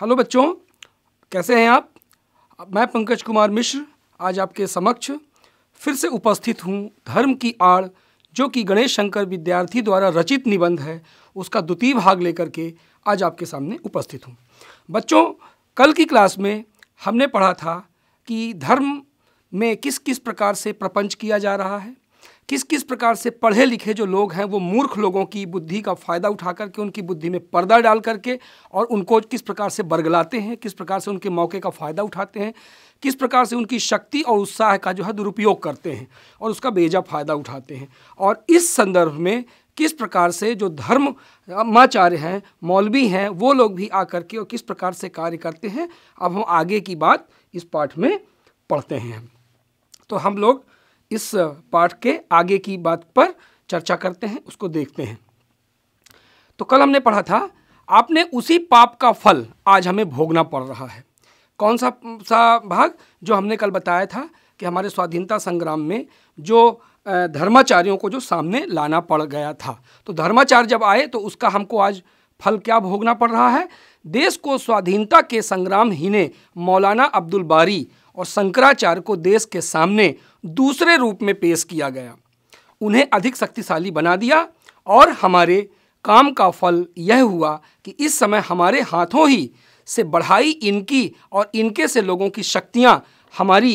hello बच्चों कैसे हैं आप मैं पंकज कुमार मिश्र आज आपके समक्ष फिर से उपस्थित हूँ धर्म की आड़ जो कि गणेश शंकर विद्यार्थी द्वारा रचित निबंध है उसका द्वितीय भाग लेकर के आज आपके सामने उपस्थित हूँ बच्चों कल की क्लास में हमने पढ़ा था कि धर्म में किस किस प्रकार से प्रपंच किया जा रहा है किस किस प्रकार से पढ़े लिखे जो लोग हैं वो मूर्ख लोगों की बुद्धि का फ़ायदा उठा करके उनकी बुद्धि में पर्दा डाल करके और उनको किस प्रकार से बरगलाते हैं किस प्रकार से उनके मौके का फ़ायदा उठाते हैं किस प्रकार से उनकी शक्ति और उत्साह का जो है दुरुपयोग करते हैं और उसका बेजा फ़ायदा उठाते हैं और इस संदर्भ में किस प्रकार से जो धर्म माचार्य हैं मौलवी हैं वो लोग भी आकर के और किस प्रकार से कार्य करते हैं अब हम आगे की बात इस पाठ में पढ़ते हैं तो हम लोग इस पाठ के आगे की बात पर चर्चा करते हैं उसको देखते हैं तो कल हमने पढ़ा था आपने उसी पाप का फल आज हमें भोगना पड़ रहा है कौन सा सा भाग जो हमने कल बताया था कि हमारे स्वाधीनता संग्राम में जो धर्माचार्यों को जो सामने लाना पड़ गया था तो धर्माचार्य जब आए तो उसका हमको आज फल क्या भोगना पड़ रहा है देश को स्वाधीनता के संग्राम ही ने मौलाना अब्दुल बारी और शंकराचार्य को देश के सामने दूसरे रूप में पेश किया गया उन्हें अधिक शक्तिशाली बना दिया और हमारे काम का फल यह हुआ कि इस समय हमारे हाथों ही से बढ़ाई इनकी और इनके से लोगों की शक्तियां हमारी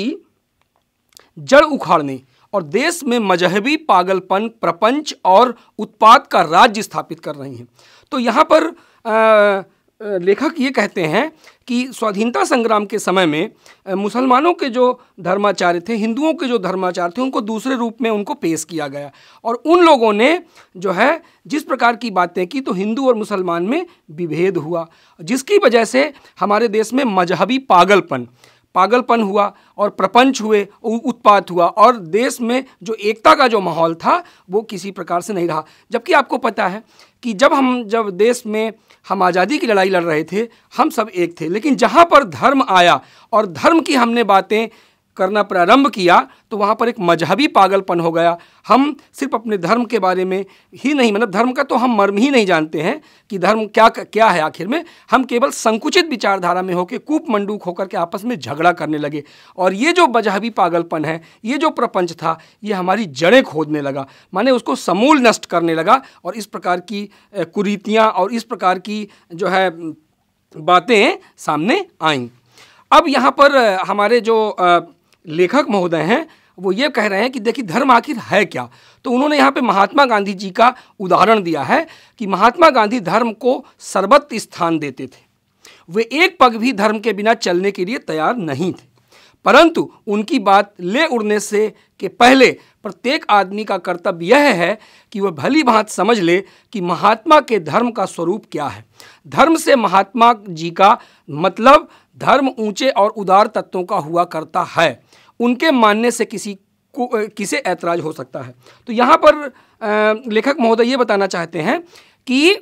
जड़ उखाड़ने और देश में मजहबी पागलपन प्रपंच और उत्पाद का राज्य स्थापित कर रही हैं तो यहाँ पर आ, लेखक ये कहते हैं कि स्वाधीनता संग्राम के समय में मुसलमानों के जो धर्माचार्य थे हिंदुओं के जो धर्माचार्य थे उनको दूसरे रूप में उनको पेश किया गया और उन लोगों ने जो है जिस प्रकार की बातें की तो हिंदू और मुसलमान में विभेद हुआ जिसकी वजह से हमारे देश में मजहबी पागलपन पागलपन हुआ और प्रपंच हुए उत्पात हुआ और देश में जो एकता का जो माहौल था वो किसी प्रकार से नहीं रहा जबकि आपको पता है कि जब हम जब देश में हम आज़ादी की लड़ाई लड़ रहे थे हम सब एक थे लेकिन जहाँ पर धर्म आया और धर्म की हमने बातें करना प्रारंभ किया तो वहाँ पर एक मजहबी पागलपन हो गया हम सिर्फ अपने धर्म के बारे में ही नहीं मतलब धर्म का तो हम मर्म ही नहीं जानते हैं कि धर्म क्या क्या है आखिर में हम केवल संकुचित विचारधारा में होकर कूप मंडूक होकर के आपस में झगड़ा करने लगे और ये जो मजहबी पागलपन है ये जो प्रपंच था ये हमारी जड़ें खोदने लगा माने उसको समूल नष्ट करने लगा और इस प्रकार की कुरीतियाँ और इस प्रकार की जो है बातें सामने आईं अब यहाँ पर हमारे जो लेखक महोदय हैं वो ये कह रहे हैं कि देखिए धर्म आखिर है क्या तो उन्होंने यहाँ पे महात्मा गांधी जी का उदाहरण दिया है कि महात्मा गांधी धर्म को सर्वत्र स्थान देते थे वे एक पग भी धर्म के बिना चलने के लिए तैयार नहीं थे परंतु उनकी बात ले उड़ने से के पहले प्रत्येक आदमी का कर्तव्य यह है कि वह भली भांत समझ ले कि महात्मा के धर्म का स्वरूप क्या है धर्म से महात्मा जी का मतलब धर्म ऊंचे और उदार तत्वों का हुआ करता है उनके मानने से किसी को किसे ऐतराज हो सकता है तो यहाँ पर लेखक महोदय ये बताना चाहते हैं कि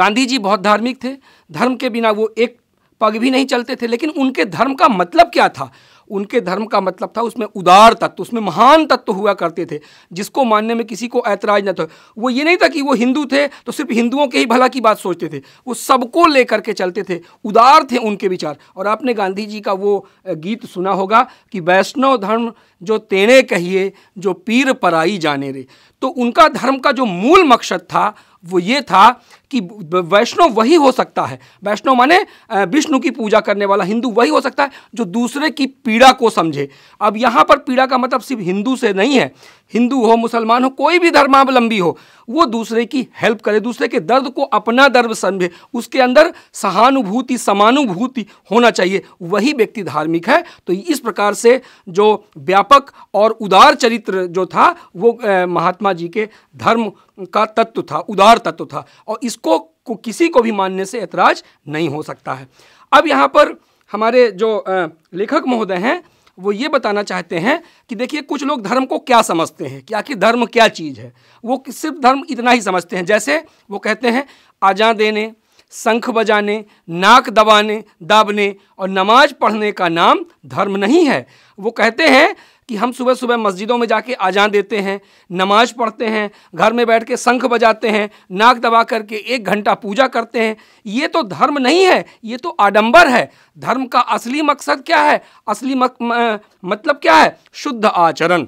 गांधी जी बहुत धार्मिक थे धर्म के बिना वो एक पग भी नहीं चलते थे लेकिन उनके धर्म का मतलब क्या था उनके धर्म का मतलब था उसमें उदार तत्व उसमें महान तत्व हुआ करते थे जिसको मानने में किसी को ऐतराज न था वो ये नहीं था कि वो हिंदू थे तो सिर्फ हिंदुओं के ही भला की बात सोचते थे वो सबको लेकर के चलते थे उदार थे उनके विचार और आपने गांधी जी का वो गीत सुना होगा कि वैष्णव धर्म जो तेने कहिए जो पीर पराई जाने रे तो उनका धर्म का जो मूल मकसद था वो ये था कि वैष्णव वही हो सकता है वैष्णव माने विष्णु की पूजा करने वाला हिंदू वही हो सकता है जो दूसरे की पीड़ा को समझे अब यहाँ पर पीड़ा का मतलब सिर्फ हिंदू से नहीं है हिंदू हो मुसलमान हो कोई भी धर्मावलंबी हो वो दूसरे की हेल्प करे दूसरे के दर्द को अपना दर्द समझे उसके अंदर सहानुभूति समानुभूति होना चाहिए वही व्यक्ति धार्मिक है तो इस प्रकार से जो व्याप व्यापक और उदार चरित्र जो था वो महात्मा जी के धर्म का तत्व था उदार तत्व था और इसको को किसी को भी मानने से ऐतराज नहीं हो सकता है अब यहाँ पर हमारे जो लेखक महोदय हैं वो ये बताना चाहते हैं कि देखिए कुछ लोग धर्म को क्या समझते हैं कि आखिर धर्म क्या चीज़ है वो सिर्फ धर्म इतना ही समझते हैं जैसे वो कहते हैं आजा देने शंख बजाने नाक दबाने दाबने और नमाज पढ़ने का नाम धर्म नहीं है वो कहते हैं कि हम सुबह सुबह मस्जिदों में जाके आजान देते हैं नमाज पढ़ते हैं घर में बैठ के शंख बजाते हैं नाक दबा करके एक घंटा पूजा करते हैं ये तो धर्म नहीं है ये तो आडंबर है धर्म का असली मकसद क्या है असली मक, म, मतलब क्या है शुद्ध आचरण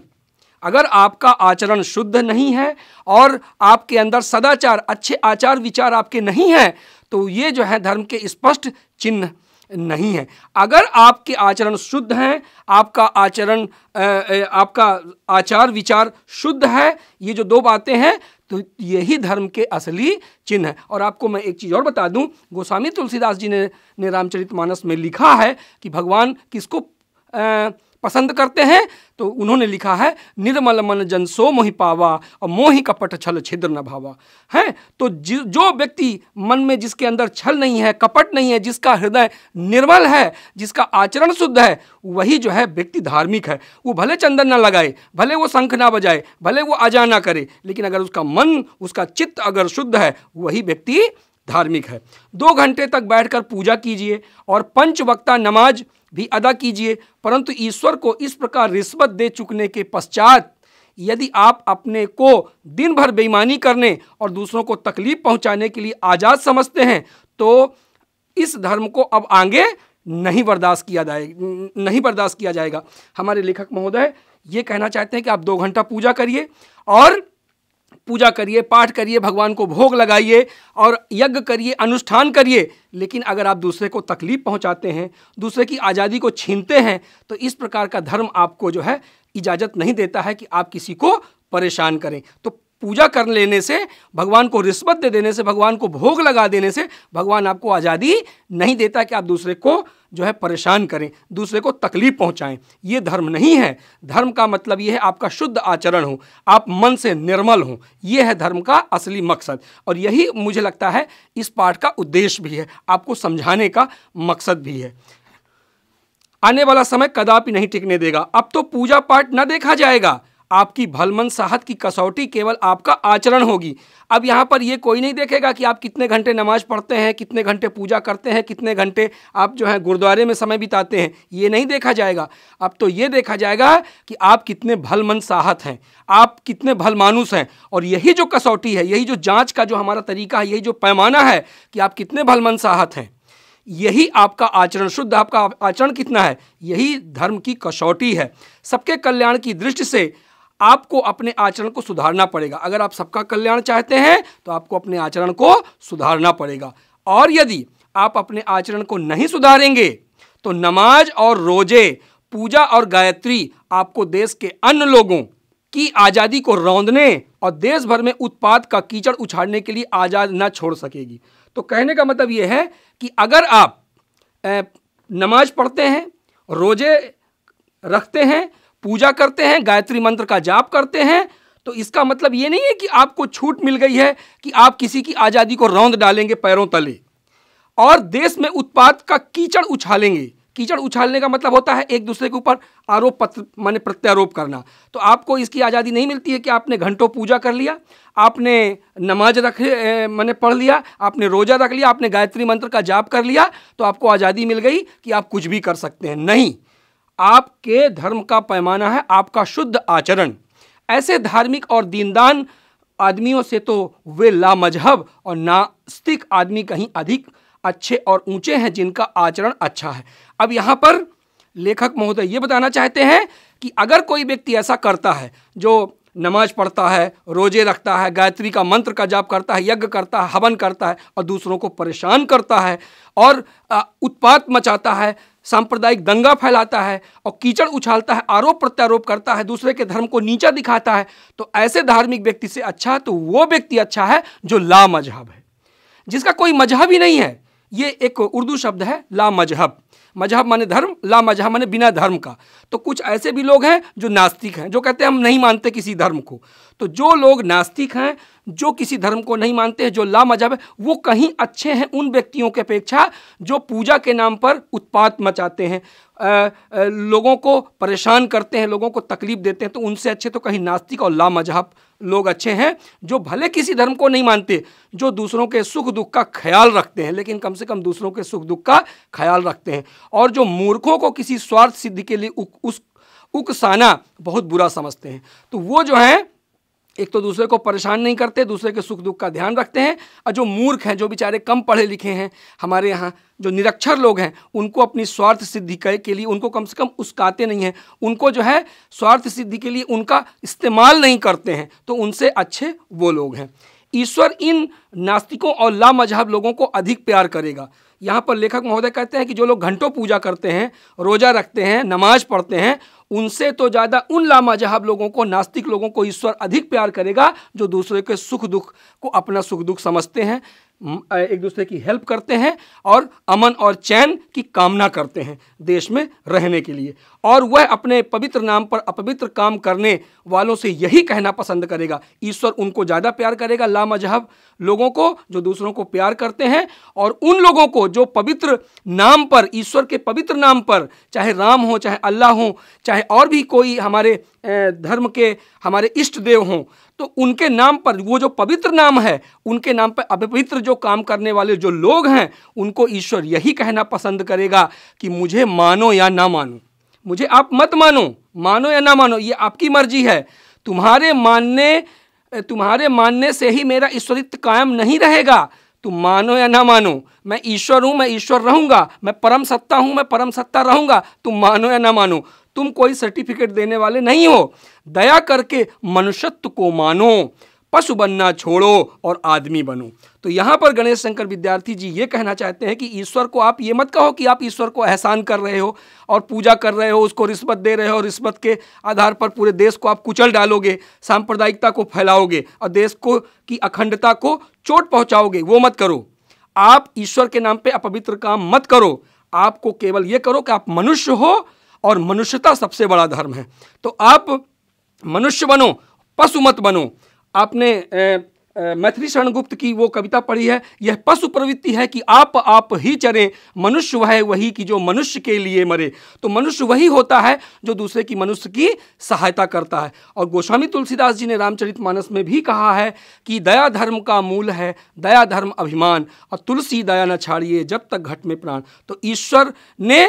अगर आपका आचरण शुद्ध नहीं है और आपके अंदर सदाचार अच्छे आचार विचार आपके नहीं हैं तो ये जो है धर्म के स्पष्ट चिन्ह नहीं है अगर आपके आचरण शुद्ध हैं आपका आचरण आपका आचार विचार शुद्ध है ये जो दो बातें हैं तो यही धर्म के असली चिन्ह है और आपको मैं एक चीज़ और बता दूं गोस्वामी तुलसीदास जी ने, ने रामचरित मानस में लिखा है कि भगवान किसको आ, पसंद करते हैं तो उन्होंने लिखा है निर्मल मन जन सो मोहि पावा और मोहि कपट छल छिद्र न भावा है तो जो व्यक्ति मन में जिसके अंदर छल नहीं है कपट नहीं है जिसका हृदय निर्मल है जिसका आचरण शुद्ध है वही जो है व्यक्ति धार्मिक है वो भले चंदन ना लगाए भले वो शंख ना बजाए भले वो आजा ना करे लेकिन अगर उसका मन उसका चित्त अगर शुद्ध है वही व्यक्ति धार्मिक है दो घंटे तक बैठकर पूजा कीजिए और पंचवक्ता नमाज भी अदा कीजिए परंतु ईश्वर को इस प्रकार रिश्वत दे चुकने के पश्चात यदि आप अपने को दिन भर बेईमानी करने और दूसरों को तकलीफ पहुंचाने के लिए आज़ाद समझते हैं तो इस धर्म को अब आगे नहीं बर्दाश्त किया जाए नहीं बर्दाश्त किया जाएगा हमारे लेखक महोदय ये कहना चाहते हैं कि आप दो घंटा पूजा करिए और पूजा करिए पाठ करिए भगवान को भोग लगाइए और यज्ञ करिए अनुष्ठान करिए लेकिन अगर आप दूसरे को तकलीफ़ पहुंचाते हैं दूसरे की आज़ादी को छीनते हैं तो इस प्रकार का धर्म आपको जो है इजाज़त नहीं देता है कि आप किसी को परेशान करें तो पूजा कर लेने से भगवान को रिश्वत दे देने से भगवान को भोग लगा देने से भगवान आपको आज़ादी नहीं देता कि आप दूसरे को जो है परेशान करें दूसरे को तकलीफ पहुंचाएं ये धर्म नहीं है धर्म का मतलब ये है आपका शुद्ध आचरण हो आप मन से निर्मल हो ये है धर्म का असली मकसद और यही मुझे लगता है इस पाठ का उद्देश्य भी है आपको समझाने का मकसद भी है आने वाला समय कदापि नहीं टिकने देगा अब तो पूजा पाठ न देखा जाएगा आपकी भलमन साहत की कसौटी केवल आपका आचरण होगी अब यहाँ पर ये कोई नहीं देखेगा कि आप कितने घंटे नमाज पढ़ते हैं कितने घंटे पूजा करते हैं कितने घंटे आप जो हैं गुरुद्वारे में समय बिताते हैं ये नहीं देखा जाएगा अब तो ये देखा जाएगा कि आप कितने भलमन साहत हैं आप कितने भल भलमानुस हैं और यही जो कसौटी है यही जो जाँच का जो हमारा तरीका है यही जो पैमाना है कि आप कितने भलमन साहत हैं यही आपका आचरण शुद्ध आपका आचरण कितना है यही धर्म की कसौटी है सबके कल्याण की दृष्टि से आपको अपने आचरण को सुधारना पड़ेगा अगर आप सबका कल्याण चाहते हैं तो आपको अपने आचरण को सुधारना पड़ेगा और यदि आप अपने आचरण को नहीं सुधारेंगे तो नमाज और रोजे पूजा और गायत्री आपको देश के अन्य लोगों की आज़ादी को रौंदने और देश भर में उत्पाद का कीचड़ उछाड़ने के लिए आज़ाद ना छोड़ सकेगी तो कहने का मतलब ये है कि अगर आप नमाज पढ़ते हैं रोजे रखते हैं पूजा करते हैं गायत्री मंत्र का जाप करते हैं तो इसका मतलब ये नहीं है कि आपको छूट मिल गई है कि आप किसी की आज़ादी को रौंद डालेंगे पैरों तले और देश में उत्पाद का कीचड़ उछालेंगे कीचड़ उछालने का मतलब होता है एक दूसरे के ऊपर आरोप पत्र माने प्रत्यारोप करना तो आपको इसकी आज़ादी नहीं मिलती है कि आपने घंटों पूजा कर लिया आपने नमाज रख मैंने पढ़ लिया आपने रोज़ा रख लिया आपने गायत्री मंत्र का जाप कर लिया तो आपको आज़ादी मिल गई कि आप कुछ भी कर सकते हैं नहीं आपके धर्म का पैमाना है आपका शुद्ध आचरण ऐसे धार्मिक और दीनदान आदमियों से तो वे लामजहब और नास्तिक आदमी कहीं अधिक अच्छे और ऊंचे हैं जिनका आचरण अच्छा है अब यहाँ पर लेखक महोदय ये बताना चाहते हैं कि अगर कोई व्यक्ति ऐसा करता है जो नमाज पढ़ता है रोजे रखता है गायत्री का मंत्र का जाप करता है यज्ञ करता है हवन करता है और दूसरों को परेशान करता है और उत्पात मचाता है सांप्रदायिक दंगा फैलाता है और कीचड़ उछालता है आरोप प्रत्यारोप करता है दूसरे के धर्म को नीचा दिखाता है तो ऐसे धार्मिक व्यक्ति से अच्छा तो वो व्यक्ति अच्छा है जो ला मजहब है जिसका कोई मजहब ही नहीं है ये एक उर्दू शब्द है ला मजहब मजहब माने धर्म ला मजहब माने बिना धर्म का तो कुछ ऐसे भी लोग हैं जो नास्तिक हैं जो कहते हैं हम नहीं मानते किसी धर्म को तो जो लोग नास्तिक हैं जो किसी धर्म को नहीं मानते हैं जो ला मजहब है वो कहीं अच्छे हैं उन व्यक्तियों के अपेक्षा जो पूजा के नाम पर उत्पात मचाते हैं लोगों को परेशान करते हैं लोगों को तकलीफ देते हैं तो उनसे अच्छे तो कहीं नास्तिक और ला मजहब लोग अच्छे हैं जो भले किसी धर्म को नहीं मानते जो दूसरों के सुख दुख का ख्याल रखते हैं लेकिन कम से कम दूसरों के सुख दुख का ख्याल रखते हैं और जो मूर्खों को किसी स्वार्थ सिद्धि के लिए उक, उस उकसाना बहुत बुरा समझते हैं तो वो जो हैं एक तो दूसरे को परेशान नहीं करते दूसरे के सुख दुख का ध्यान रखते हैं और जो मूर्ख हैं जो बेचारे कम पढ़े लिखे हैं हमारे यहाँ जो निरक्षर लोग हैं उनको अपनी स्वार्थ सिद्धि के लिए उनको कम से कम उसकाते नहीं हैं उनको जो है स्वार्थ सिद्धि के लिए उनका इस्तेमाल नहीं करते हैं तो उनसे अच्छे वो लोग हैं ईश्वर इन नास्तिकों और ला मजहब लोगों को अधिक प्यार करेगा यहाँ पर लेखक महोदय कहते हैं कि जो लोग घंटों पूजा करते हैं रोज़ा रखते हैं नमाज पढ़ते हैं उनसे तो ज़्यादा उन लामाजहाब लोगों को नास्तिक लोगों को ईश्वर अधिक प्यार करेगा जो दूसरे के सुख दुख को अपना सुख दुख समझते हैं एक दूसरे की हेल्प करते हैं और अमन और चैन की कामना करते हैं देश में रहने के लिए और वह अपने पवित्र नाम पर अपवित्र काम करने वालों से यही कहना पसंद करेगा ईश्वर उनको ज़्यादा प्यार करेगा ला मजहब लोगों को जो दूसरों को प्यार करते हैं और उन लोगों को जो पवित्र नाम पर ईश्वर के पवित्र नाम पर चाहे राम हो चाहे अल्लाह हो चाहे और भी कोई हमारे धर्म के हमारे इष्ट देव हों तो उनके नाम पर वो जो पवित्र नाम है उनके नाम पर अपवित्र जो काम करने वाले जो लोग हैं उनको ईश्वर यही कहना पसंद करेगा कि मुझे मानो या ना मानो मुझे आप मत मानो मानो या ना मानो ये आपकी मर्जी है तुम्हारे मानने तुम्हारे मानने से ही मेरा ईश्वरित्व कायम नहीं रहेगा तुम मानो या ना मानो मैं ईश्वर हूँ मैं ईश्वर रहूँगा मैं परम सत्ता हूँ मैं परम सत्ता रहूँगा तुम मानो या ना मानो तुम कोई सर्टिफिकेट देने वाले नहीं हो दया करके मनुष्यत्व को मानो पशु बनना छोड़ो और आदमी बनो तो यहाँ पर गणेश शंकर विद्यार्थी जी ये कहना चाहते हैं कि ईश्वर को आप ये मत कहो कि आप ईश्वर को एहसान कर रहे हो और पूजा कर रहे हो उसको रिश्वत दे रहे हो रिश्वत के आधार पर पूरे देश को आप कुचल डालोगे सांप्रदायिकता को फैलाओगे और देश को की अखंडता को चोट पहुँचाओगे वो मत करो आप ईश्वर के नाम पर अपवित्र काम मत करो आपको केवल ये करो कि आप मनुष्य हो और मनुष्यता सबसे बड़ा धर्म है तो आप मनुष्य बनो पशु मत बनो आपने मैथिली शरणगुप्त की वो कविता पढ़ी है यह पशु प्रवृत्ति है कि आप आप ही चरें मनुष्य वह वही कि जो मनुष्य के लिए मरे तो मनुष्य वही होता है जो दूसरे की मनुष्य की सहायता करता है और गोस्वामी तुलसीदास जी ने रामचरित मानस में भी कहा है कि दया धर्म का मूल है दया धर्म अभिमान और तुलसी दया न छाड़िए जब तक घट में प्राण तो ईश्वर ने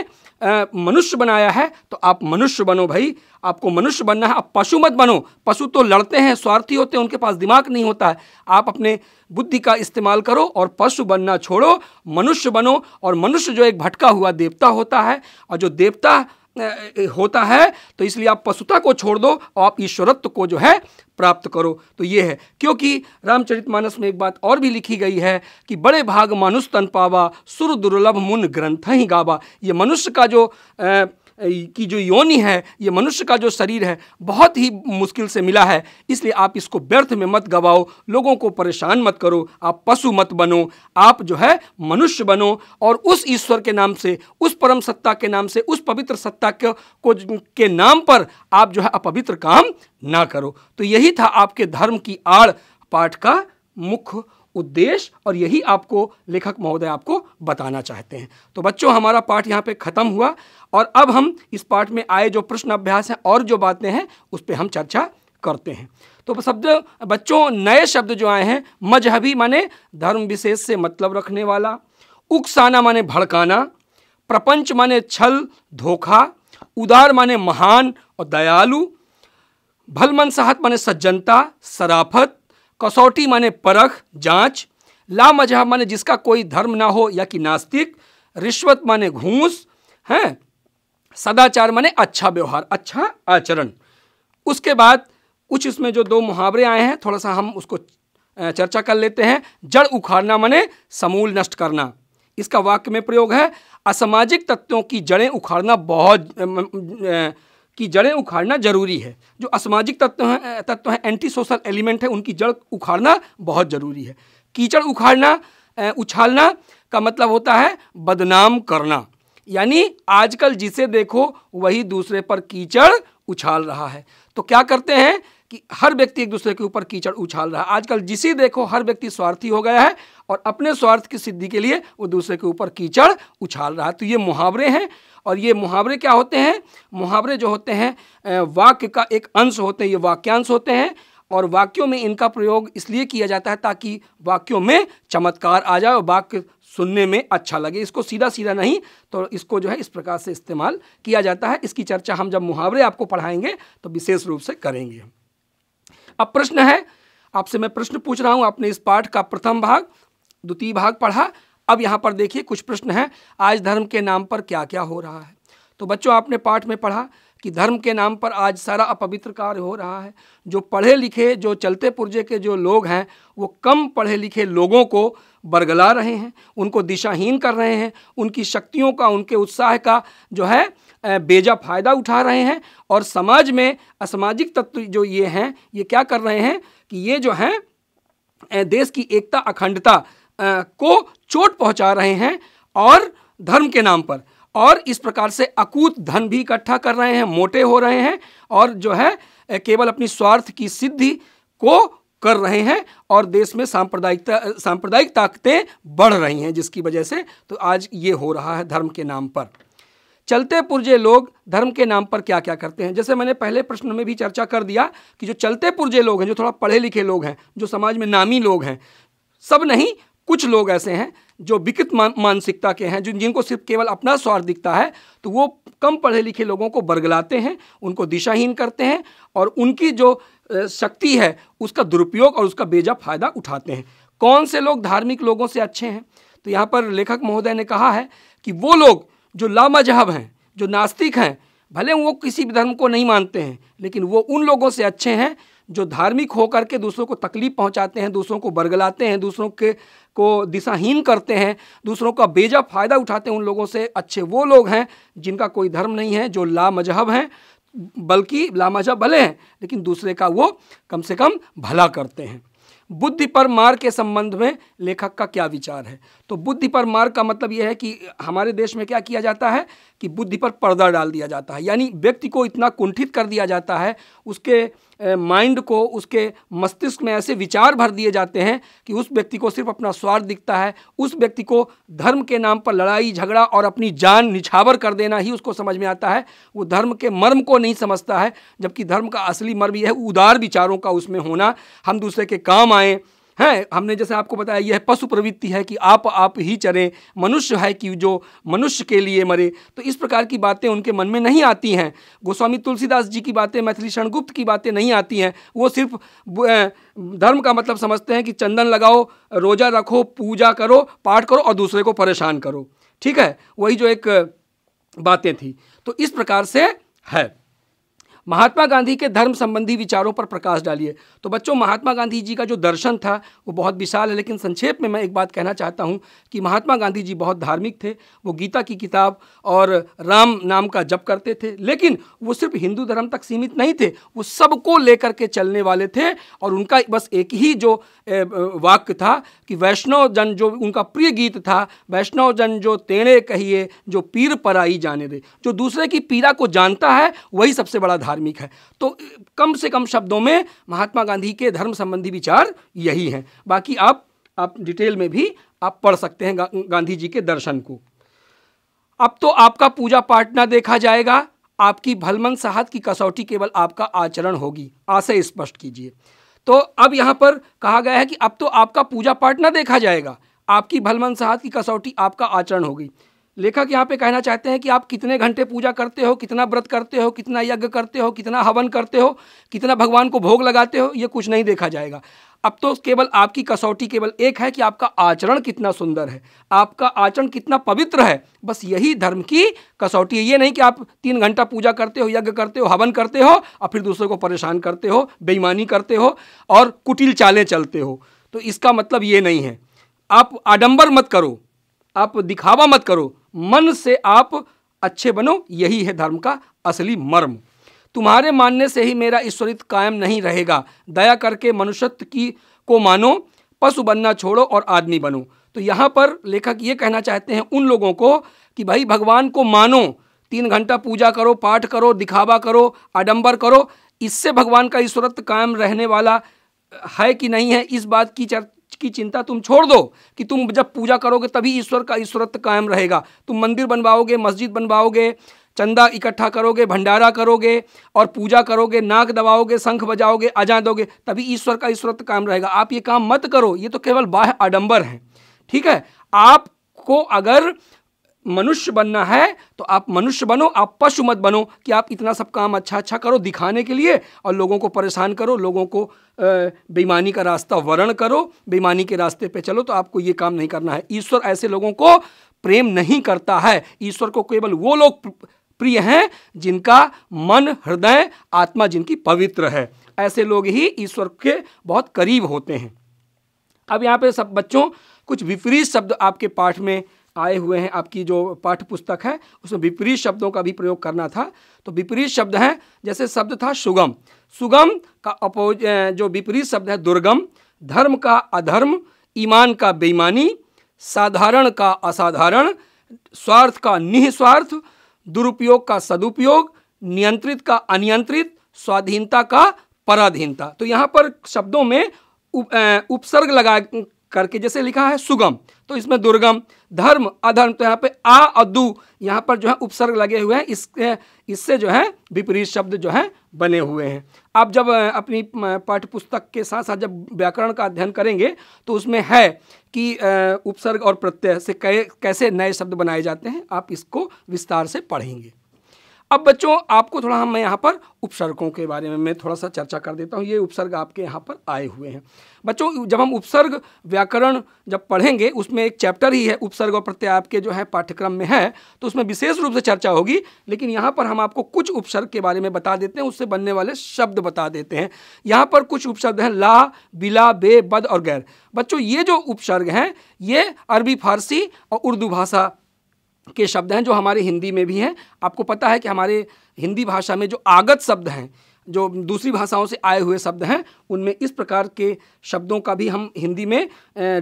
मनुष्य बनाया है तो आप मनुष्य बनो भाई आपको मनुष्य बनना है आप पशु मत बनो पशु तो लड़ते हैं स्वार्थी होते हैं उनके पास दिमाग नहीं होता है आप अपने बुद्धि का इस्तेमाल करो और पशु बनना छोड़ो मनुष्य बनो और मनुष्य जो एक भटका हुआ देवता होता है और जो देवता होता है तो इसलिए आप पशुता को छोड़ दो और आप ईश्वरत्व को जो है प्राप्त करो तो ये है क्योंकि रामचरितमानस में एक बात और भी लिखी गई है कि बड़े भाग मानुष तन पावा सुर दुर्लभ मुन ग्रंथ ही गावा ये मनुष्य का जो आ, की जो योनि है ये मनुष्य का जो शरीर है बहुत ही मुश्किल से मिला है इसलिए आप इसको व्यर्थ में मत गवाओ लोगों को परेशान मत करो आप पशु मत बनो आप जो है मनुष्य बनो और उस ईश्वर के नाम से उस परम सत्ता के नाम से उस पवित्र सत्ता के को के नाम पर आप जो है अपवित्र काम ना करो तो यही था आपके धर्म की आड़ पाठ का मुख्य उद्देश्य और यही आपको लेखक महोदय आपको बताना चाहते हैं तो बच्चों हमारा पाठ यहाँ पे ख़त्म हुआ और अब हम इस पाठ में आए जो प्रश्न अभ्यास हैं और जो बातें हैं उस पर हम चर्चा करते हैं तो शब्द बच्चों नए शब्द जो आए हैं मजहबी माने धर्म विशेष से मतलब रखने वाला उकसाना माने भड़काना प्रपंच माने छल धोखा उदार माने महान और दयालु भलमनसाहत माने सज्जनता सराफत कसौटी माने परख जांच ला मजहब माने जिसका कोई धर्म ना हो या कि नास्तिक रिश्वत माने घूस हैं सदाचार माने अच्छा व्यवहार अच्छा आचरण उसके बाद कुछ इसमें जो दो मुहावरे आए हैं थोड़ा सा हम उसको चर्चा कर लेते हैं जड़ उखाड़ना माने समूल नष्ट करना इसका वाक्य में प्रयोग है असामाजिक तत्वों की जड़ें उखाड़ना बहुत कि जड़ें उखाड़ना जरूरी है जो असामाजिक तत्व हैं तत्व हैं एंटी सोशल एलिमेंट है उनकी जड़ उखाड़ना बहुत ज़रूरी है कीचड़ उखाड़ना उछालना का मतलब होता है बदनाम करना यानी आजकल जिसे देखो वही दूसरे पर कीचड़ उछाल रहा है तो क्या करते हैं कि हर व्यक्ति एक दूसरे के ऊपर कीचड़ उछाल रहा है आजकल जिसे देखो हर व्यक्ति स्वार्थी हो गया है और अपने स्वार्थ की सिद्धि के लिए वो दूसरे के ऊपर कीचड़ उछाल रहा है तो ये मुहावरे हैं और ये मुहावरे क्या होते हैं मुहावरे जो होते हैं वाक्य का एक अंश होते हैं ये वाक्यांश होते हैं और वाक्यों में इनका प्रयोग इसलिए किया जाता है ताकि वाक्यों में चमत्कार आ जाए और वाक्य सुनने में अच्छा लगे इसको सीधा सीधा नहीं तो इसको जो है इस प्रकार से इस्तेमाल किया जाता है इसकी चर्चा हम जब मुहावरे आपको पढ़ाएंगे तो विशेष रूप से करेंगे अब प्रश्न है आपसे मैं प्रश्न पूछ रहा हूँ आपने इस पाठ का प्रथम भाग द्वितीय भाग पढ़ा अब यहाँ पर देखिए कुछ प्रश्न हैं आज धर्म के नाम पर क्या क्या हो रहा है तो बच्चों आपने पाठ में पढ़ा कि धर्म के नाम पर आज सारा अपवित्र कार्य हो रहा है जो पढ़े लिखे जो चलते पुरजे के जो लोग हैं वो कम पढ़े लिखे लोगों को बरगला रहे हैं उनको दिशाहीन कर रहे हैं उनकी शक्तियों का उनके उत्साह का जो है बेजा फायदा उठा रहे हैं और समाज में असामाजिक तत्व जो ये हैं ये क्या कर रहे हैं कि ये जो हैं देश की एकता अखंडता को चोट पहुंचा रहे हैं और धर्म के नाम पर और इस प्रकार से अकूत धन भी इकट्ठा कर रहे हैं मोटे हो रहे हैं और जो है केवल अपनी स्वार्थ की सिद्धि को कर रहे हैं और देश में सांप्रदायिकता सांप्रदायिक ताकतें बढ़ रही हैं जिसकी वजह से तो आज ये हो रहा है धर्म के नाम पर चलते पुरजे लोग धर्म के नाम पर क्या क्या करते हैं जैसे मैंने पहले प्रश्न में भी चर्चा कर दिया कि जो चलते पुरजे लोग हैं जो थोड़ा पढ़े लिखे लोग हैं जो समाज में नामी लोग हैं सब नहीं कुछ लोग ऐसे हैं जो विकृत मान, मानसिकता के हैं जिन जिनको सिर्फ केवल अपना स्वार्थ दिखता है तो वो कम पढ़े लिखे लोगों को बरगलाते हैं उनको दिशाहीन करते हैं और उनकी जो शक्ति है उसका दुरुपयोग और उसका बेजा फायदा उठाते हैं कौन से लोग धार्मिक लोगों से अच्छे हैं तो यहाँ पर लेखक महोदय ने कहा है कि वो लोग जो लामजहब हैं जो नास्तिक हैं भले वो किसी भी धर्म को नहीं मानते हैं लेकिन वो उन लोगों से अच्छे हैं जो धार्मिक होकर के दूसरों को तकलीफ़ पहुंचाते हैं दूसरों को बरगलाते हैं दूसरों के को दिशाहीन करते हैं दूसरों का बेजा फ़ायदा उठाते हैं उन लोगों से अच्छे वो लोग हैं जिनका कोई धर्म नहीं है जो ला मजहब हैं बल्कि मजहब भले हैं लेकिन दूसरे का वो कम से कम भला करते हैं बुद्धि पर मार के संबंध में लेखक का क्या विचार है तो बुद्धि पर मार का मतलब यह है कि हमारे देश में क्या किया जाता है कि बुद्धि पर पर्दा डाल दिया जाता है यानी व्यक्ति को इतना कुंठित कर दिया जाता है उसके माइंड को उसके मस्तिष्क में ऐसे विचार भर दिए जाते हैं कि उस व्यक्ति को सिर्फ अपना स्वार्थ दिखता है उस व्यक्ति को धर्म के नाम पर लड़ाई झगड़ा और अपनी जान निछावर कर देना ही उसको समझ में आता है वो धर्म के मर्म को नहीं समझता है जबकि धर्म का असली मर्म यह है उदार विचारों का उसमें होना हम दूसरे के काम आएँ हैं हमने जैसे आपको बताया यह पशु प्रवृत्ति है कि आप आप ही चरें मनुष्य है कि जो मनुष्य के लिए मरे तो इस प्रकार की बातें उनके मन में नहीं आती हैं गोस्वामी तुलसीदास जी की बातें मैथिली शरणगुप्त की बातें नहीं आती हैं वो सिर्फ धर्म का मतलब समझते हैं कि चंदन लगाओ रोज़ा रखो पूजा करो पाठ करो और दूसरे को परेशान करो ठीक है वही जो एक बातें थी तो इस प्रकार से है महात्मा गांधी के धर्म संबंधी विचारों पर प्रकाश डालिए तो बच्चों महात्मा गांधी जी का जो दर्शन था वो बहुत विशाल है लेकिन संक्षेप में मैं एक बात कहना चाहता हूँ कि महात्मा गांधी जी बहुत धार्मिक थे वो गीता की किताब और राम नाम का जप करते थे लेकिन वो सिर्फ हिंदू धर्म तक सीमित नहीं थे वो सबको लेकर के चलने वाले थे और उनका बस एक ही जो वाक्य था कि वैष्णव जन जो उनका प्रिय गीत था वैष्णव जन जो तेणे कहिए जो पीर पराई जाने दे जो दूसरे की पीरा को जानता है वही सबसे बड़ा धार्मिक है तो कम से कम शब्दों में महात्मा गांधी के धर्म संबंधी विचार यही हैं बाकी आप आप डिटेल में भी आप पढ़ सकते हैं गा, गांधी जी के दर्शन को अब तो आपका पूजा पाठ ना देखा जाएगा आपकी भलमन साहद की कसौटी केवल आपका आचरण होगी आशय स्पष्ट कीजिए तो अब यहाँ पर कहा गया है कि अब तो आपका पूजा पाठ ना देखा जाएगा आपकी भलमन साहद की कसौटी आपका आचरण होगी लेखक यहाँ पे कहना चाहते हैं कि आप कितने घंटे पूजा करते हो कितना व्रत करते हो कितना यज्ञ करते हो कितना हवन करते हो कितना भगवान को भोग लगाते हो ये कुछ नहीं देखा जाएगा अब तो केवल आपकी कसौटी केवल एक है कि आपका आचरण कितना सुंदर है आपका आचरण कितना पवित्र है बस यही धर्म की कसौटी है ये नहीं कि आप तीन घंटा पूजा करते हो यज्ञ करते हो हवन करते हो और फिर दूसरों को परेशान करते हो बेईमानी करते हो और कुटिल चालें चलते हो तो इसका मतलब ये नहीं है आप आडंबर मत करो आप दिखावा मत करो मन से आप अच्छे बनो यही है धर्म का असली मर्म तुम्हारे मानने से ही मेरा ईश्वरित कायम नहीं रहेगा दया करके मनुष्यत्व की को मानो पशु बनना छोड़ो और आदमी बनो तो यहाँ पर लेखक ये कहना चाहते हैं उन लोगों को कि भाई भगवान को मानो तीन घंटा पूजा करो पाठ करो दिखावा करो आडंबर करो इससे भगवान का ईश्वरत्व कायम रहने वाला है कि नहीं है इस बात की की चिंता तुम छोड़ दो कि तुम जब पूजा करोगे तभी ईश्वर का ईश्वरत्व कायम रहेगा तुम मंदिर बनवाओगे मस्जिद बनवाओगे चंदा इकट्ठा करोगे भंडारा करोगे और पूजा करोगे नाक दबाओगे शंख बजाओगे अजा दोगे तभी ईश्वर का ईश्वरत्व कायम रहेगा आप ये काम मत करो ये तो केवल बाह्य आडंबर हैं ठीक है आपको अगर मनुष्य बनना है तो आप मनुष्य बनो आप पशु मत बनो कि आप इतना सब काम अच्छा अच्छा करो दिखाने के लिए और लोगों को परेशान करो लोगों को बेईमानी का रास्ता वर्ण करो बेईमानी के रास्ते पे चलो तो आपको ये काम नहीं करना है ईश्वर ऐसे लोगों को प्रेम नहीं करता है ईश्वर को केवल वो लोग प्रिय हैं जिनका मन हृदय आत्मा जिनकी पवित्र है ऐसे लोग ही ईश्वर के बहुत करीब होते हैं अब यहाँ पे सब बच्चों कुछ विपरीत शब्द आपके पाठ में आए हुए हैं आपकी जो पाठ्य पुस्तक है उसमें विपरीत शब्दों का भी प्रयोग करना था तो विपरीत शब्द हैं जैसे शब्द था सुगम सुगम का अपोज जो विपरीत शब्द है दुर्गम धर्म का अधर्म ईमान का बेईमानी साधारण का असाधारण स्वार्थ का निस्वार्थ दुरुपयोग का सदुपयोग नियंत्रित का अनियंत्रित स्वाधीनता का पराधीनता तो यहाँ पर शब्दों में उपसर्ग लगा करके जैसे लिखा है सुगम तो इसमें दुर्गम धर्म अधर्म तो यहाँ पे आ और दु यहाँ पर जो है उपसर्ग लगे हुए हैं इसके इससे जो है विपरीत शब्द जो है बने हुए हैं आप जब अपनी पाठ्य पुस्तक के साथ साथ जब व्याकरण का अध्ययन करेंगे तो उसमें है कि उपसर्ग और प्रत्यय से कैसे नए शब्द बनाए जाते हैं आप इसको विस्तार से पढ़ेंगे अब बच्चों आपको थोड़ा हम मैं यहाँ पर उपसर्गों के बारे में मैं थोड़ा सा चर्चा कर देता हूँ ये उपसर्ग आपके यहाँ पर आए हुए हैं बच्चों जब हम उपसर्ग व्याकरण जब पढ़ेंगे उसमें एक चैप्टर ही है उपसर्ग और प्रत्यय आपके जो है पाठ्यक्रम में है तो उसमें विशेष रूप से चर्चा होगी लेकिन यहाँ पर हम आपको कुछ उपसर्ग के बारे में बता देते हैं उससे बनने वाले शब्द बता देते हैं यहाँ पर कुछ उपसर्ग हैं ला बिला बे बद और गैर बच्चों ये जो उपसर्ग हैं ये अरबी फारसी और उर्दू भाषा के शब्द हैं जो हमारे हिंदी में भी हैं आपको पता है कि हमारे हिंदी भाषा में जो आगत शब्द हैं जो दूसरी भाषाओं से आए हुए शब्द हैं उनमें इस प्रकार के शब्दों का भी हम हिंदी में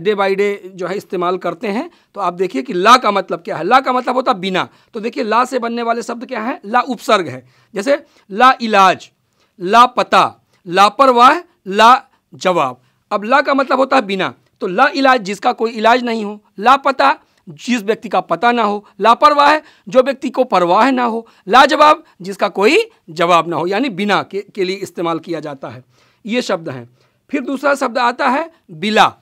डे बाय डे जो है इस्तेमाल करते हैं तो आप देखिए कि ला का मतलब क्या है ला का मतलब होता बिना तो देखिए ला से बनने वाले शब्द क्या हैं ला उपसर्ग है जैसे ला इलाज ला पता लापरवाह ला जवाब अब ला का मतलब होता है बिना तो ला इलाज जिसका कोई इलाज नहीं हो लापता जिस व्यक्ति का पता ना हो लापरवाह है जो व्यक्ति को परवाह ना हो लाजवाब जिसका कोई जवाब ना हो यानी बिना के, के लिए इस्तेमाल किया जाता है ये शब्द हैं फिर दूसरा शब्द आता है बिला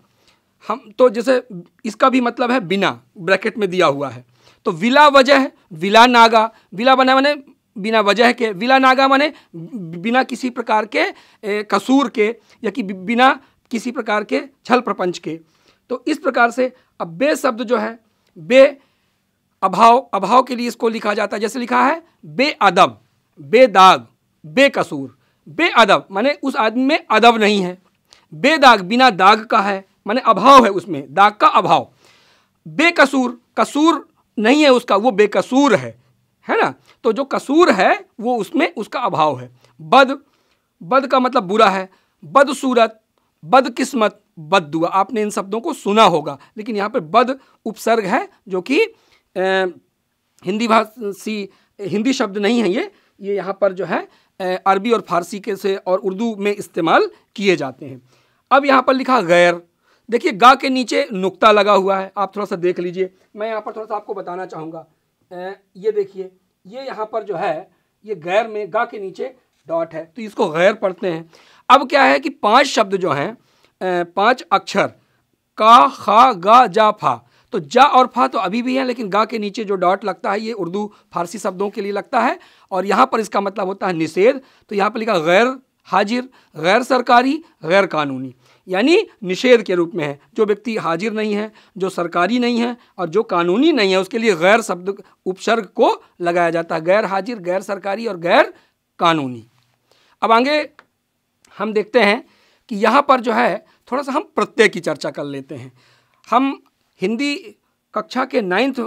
हम तो जैसे इसका भी मतलब है बिना ब्रैकेट में दिया हुआ है तो विला वजह विला नागा विला बना मैंने बिना वजह के विला नागा माने बिना किसी प्रकार के ए, कसूर के या कि बिना किसी प्रकार के छल प्रपंच के तो इस प्रकार से अब बे शब्द जो है बे अभाव अभाव के लिए इसको लिखा जाता है जैसे लिखा है बेअदब बेदाग बेकसूर बेअदब माने उस आदमी में अदब नहीं है बेदाग बिना दाग का है माने अभाव है उसमें दाग का अभाव बेकसूर कसूर नहीं है उसका वो बेकसूर है है ना तो जो कसूर है वो उसमें उसका अभाव है बद बद का मतलब बुरा है बदसूरत बदकिस्मत बद दुआ आपने इन शब्दों को सुना होगा लेकिन यहाँ पर बद उपसर्ग है जो कि हिंदी भाषी हिंदी शब्द नहीं है ये ये यहाँ पर जो है अरबी और फारसी के से और उर्दू में इस्तेमाल किए जाते हैं अब यहाँ पर लिखा गैर देखिए गा के नीचे नुक्ता लगा हुआ है आप थोड़ा सा देख लीजिए मैं यहाँ पर थोड़ा सा आपको बताना चाहूँगा ये देखिए ये यहाँ पर जो है ये गैर में गा के नीचे डॉट है तो इसको गैर पढ़ते हैं अब क्या है कि पांच शब्द जो हैं पांच अक्षर का खा गा जा फा तो जा और फा तो अभी भी है लेकिन गा के नीचे जो डॉट लगता है ये उर्दू फारसी शब्दों के लिए लगता है और यहाँ पर इसका मतलब होता है निषेध तो यहाँ पर लिखा गैर हाजिर गैर सरकारी गैर कानूनी यानी निषेध के रूप में है जो व्यक्ति हाजिर नहीं है जो सरकारी नहीं है और जो कानूनी नहीं है उसके लिए गैर शब्द उपसर्ग को लगाया जाता है गैर हाजिर गैर सरकारी और गैर कानूनी अब आगे हम देखते हैं कि यहाँ पर जो है थोड़ा सा हम प्रत्यय की चर्चा कर लेते हैं हम हिंदी कक्षा के नाइन्थ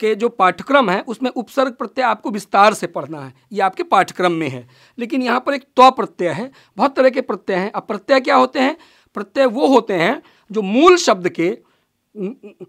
के जो पाठ्यक्रम है उसमें उपसर्ग प्रत्यय आपको विस्तार से पढ़ना है ये आपके पाठ्यक्रम में है लेकिन यहाँ पर एक त्व प्रत्यय है बहुत तरह के प्रत्यय हैं अब प्रत्यय क्या होते हैं प्रत्यय वो होते हैं जो मूल शब्द के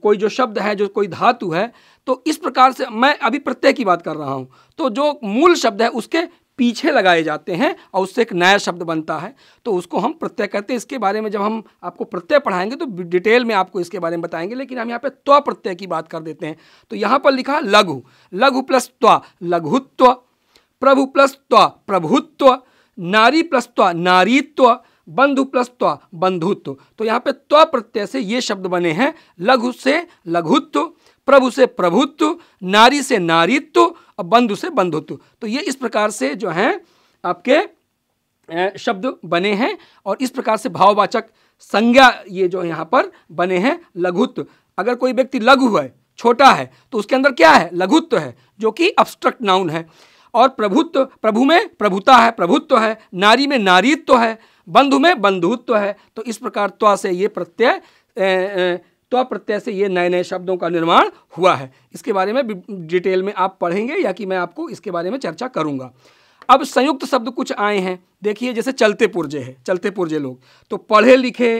कोई जो शब्द है जो कोई धातु है तो इस प्रकार से मैं अभी प्रत्यय की बात कर रहा हूँ तो जो मूल शब्द है उसके पीछे लगाए जाते हैं और उससे एक नया शब्द बनता है तो उसको हम प्रत्यय कहते हैं इसके बारे में जब हम आपको प्रत्यय पढ़ाएंगे तो डिटेल में आपको इसके बारे में बताएंगे लेकिन हम यहाँ पे त्व प्रत्यय की बात कर देते हैं तो यहाँ पर लिखा लघु लघु प्लस त्व लघुत्व प्रभु प्लस त्व प्रभुत्व नारी प्लस त्व नारीत्व बंधु प्लस त्व बंधुत्व तो यहाँ पे त्व प्रत्यय से ये शब्द बने हैं लघु से लघुत्व प्रभु से प्रभुत्व नारी से नारीत्व और बंधु से बंधुत्व तो ये इस प्रकार से जो हैं आपके शब्द बने हैं और इस प्रकार से भाववाचक संज्ञा ये जो यहाँ पर बने हैं लघुत्व अगर कोई व्यक्ति लघु है छोटा है तो उसके अंदर क्या है लघुत्व है जो कि अब्स्ट्रक्ट नाउन है और प्रभुत्व प्रभु में प्रभुता है प्रभुत्व है नारी में नारीत्व है बंधु में बंधुत्व है तो इस प्रकार त्वा से ये प्रत्यय तो प्रत्यय से ये नए नए शब्दों का निर्माण हुआ है इसके बारे में डिटेल में आप पढ़ेंगे या कि मैं आपको इसके बारे में चर्चा करूंगा अब संयुक्त शब्द कुछ आए हैं देखिए जैसे चलते पुर्जे है चलते पुर्जे लोग तो पढ़े लिखे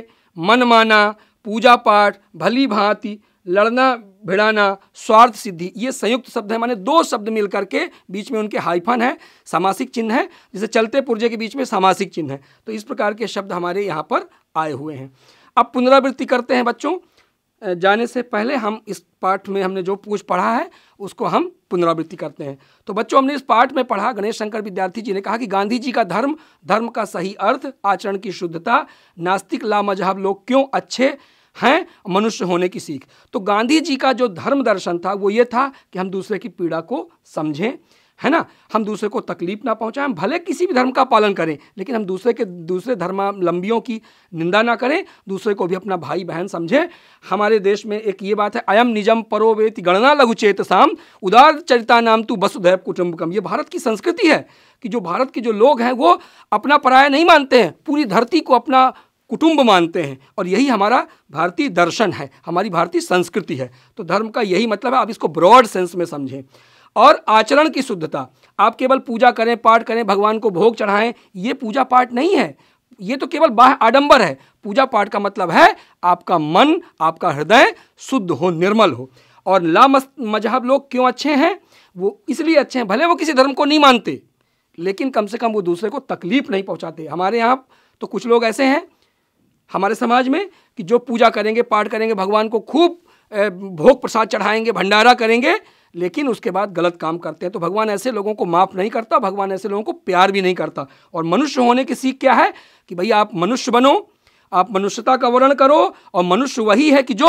मनमाना पूजा पाठ भली भांति लड़ना भिड़ाना स्वार्थ सिद्धि ये संयुक्त शब्द है माने दो शब्द मिलकर के बीच में उनके हाइफन है सामासिक चिन्ह है जैसे चलते पुर्जे के बीच में सामासिक चिन्ह है तो इस प्रकार के शब्द हमारे यहाँ पर आए हुए हैं अब पुनरावृत्ति करते हैं बच्चों जाने से पहले हम इस पाठ में हमने जो पूछ पढ़ा है उसको हम पुनरावृत्ति करते हैं तो बच्चों हमने इस पाठ में पढ़ा गणेश शंकर विद्यार्थी जी ने कहा कि गांधी जी का धर्म धर्म का सही अर्थ आचरण की शुद्धता नास्तिक ला मजहब लोग क्यों अच्छे हैं मनुष्य होने की सीख तो गांधी जी का जो धर्म दर्शन था वो ये था कि हम दूसरे की पीड़ा को समझें है ना हम दूसरे को तकलीफ ना पहुंचाएं हम भले किसी भी धर्म का पालन करें लेकिन हम दूसरे के दूसरे धर्मावलंबियों की निंदा ना करें दूसरे को भी अपना भाई बहन समझें हमारे देश में एक ये बात है अयम निजम परोवेति गणना गणना लघुचेत साम उदार चरिता नाम तू वसुधैव कुटुम्बकम ये भारत की संस्कृति है कि जो भारत के जो लोग हैं वो अपना पराया नहीं मानते हैं पूरी धरती को अपना कुटुंब मानते हैं और यही हमारा भारतीय दर्शन है हमारी भारतीय संस्कृति है तो धर्म का यही मतलब है आप इसको ब्रॉड सेंस में समझें और आचरण की शुद्धता आप केवल पूजा करें पाठ करें भगवान को भोग चढ़ाएं ये पूजा पाठ नहीं है ये तो केवल बाह आडंबर है पूजा पाठ का मतलब है आपका मन आपका हृदय शुद्ध हो निर्मल हो और ला मजहब लोग क्यों अच्छे हैं वो इसलिए अच्छे हैं भले वो किसी धर्म को नहीं मानते लेकिन कम से कम वो दूसरे को तकलीफ नहीं पहुंचाते हमारे यहाँ तो कुछ लोग ऐसे हैं हमारे समाज में कि जो पूजा करेंगे पाठ करेंगे भगवान को खूब भोग प्रसाद चढ़ाएंगे भंडारा करेंगे लेकिन उसके बाद गलत काम करते हैं तो भगवान ऐसे लोगों को माफ़ नहीं करता भगवान ऐसे लोगों को प्यार भी नहीं करता और मनुष्य होने की सीख क्या है कि भाई आप मनुष्य बनो आप मनुष्यता का वर्णन करो और मनुष्य वही है कि जो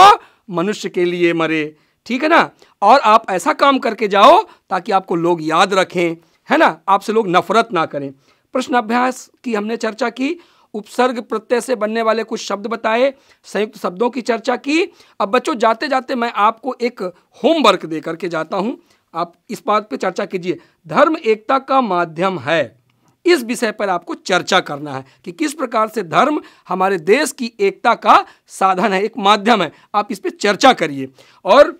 मनुष्य के लिए मरे ठीक है ना और आप ऐसा काम करके जाओ ताकि आपको लोग याद रखें है ना आपसे लोग नफरत ना करें प्रश्न अभ्यास की हमने चर्चा की उपसर्ग प्रत्यय से बनने वाले कुछ शब्द बताए संयुक्त शब्दों की चर्चा की अब बच्चों जाते जाते मैं आपको एक होमवर्क दे करके जाता हूँ आप इस बात पे चर्चा कीजिए धर्म एकता का माध्यम है इस विषय पर आपको चर्चा करना है कि किस प्रकार से धर्म हमारे देश की एकता का साधन है एक माध्यम है आप इस पर चर्चा करिए और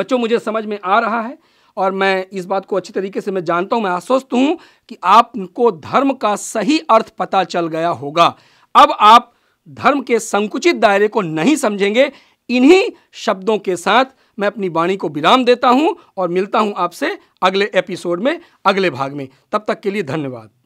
बच्चों मुझे समझ में आ रहा है और मैं इस बात को अच्छी तरीके से मैं जानता हूँ मैं आश्वस्त हूँ कि आपको धर्म का सही अर्थ पता चल गया होगा अब आप धर्म के संकुचित दायरे को नहीं समझेंगे इन्हीं शब्दों के साथ मैं अपनी वाणी को विराम देता हूँ और मिलता हूँ आपसे अगले एपिसोड में अगले भाग में तब तक के लिए धन्यवाद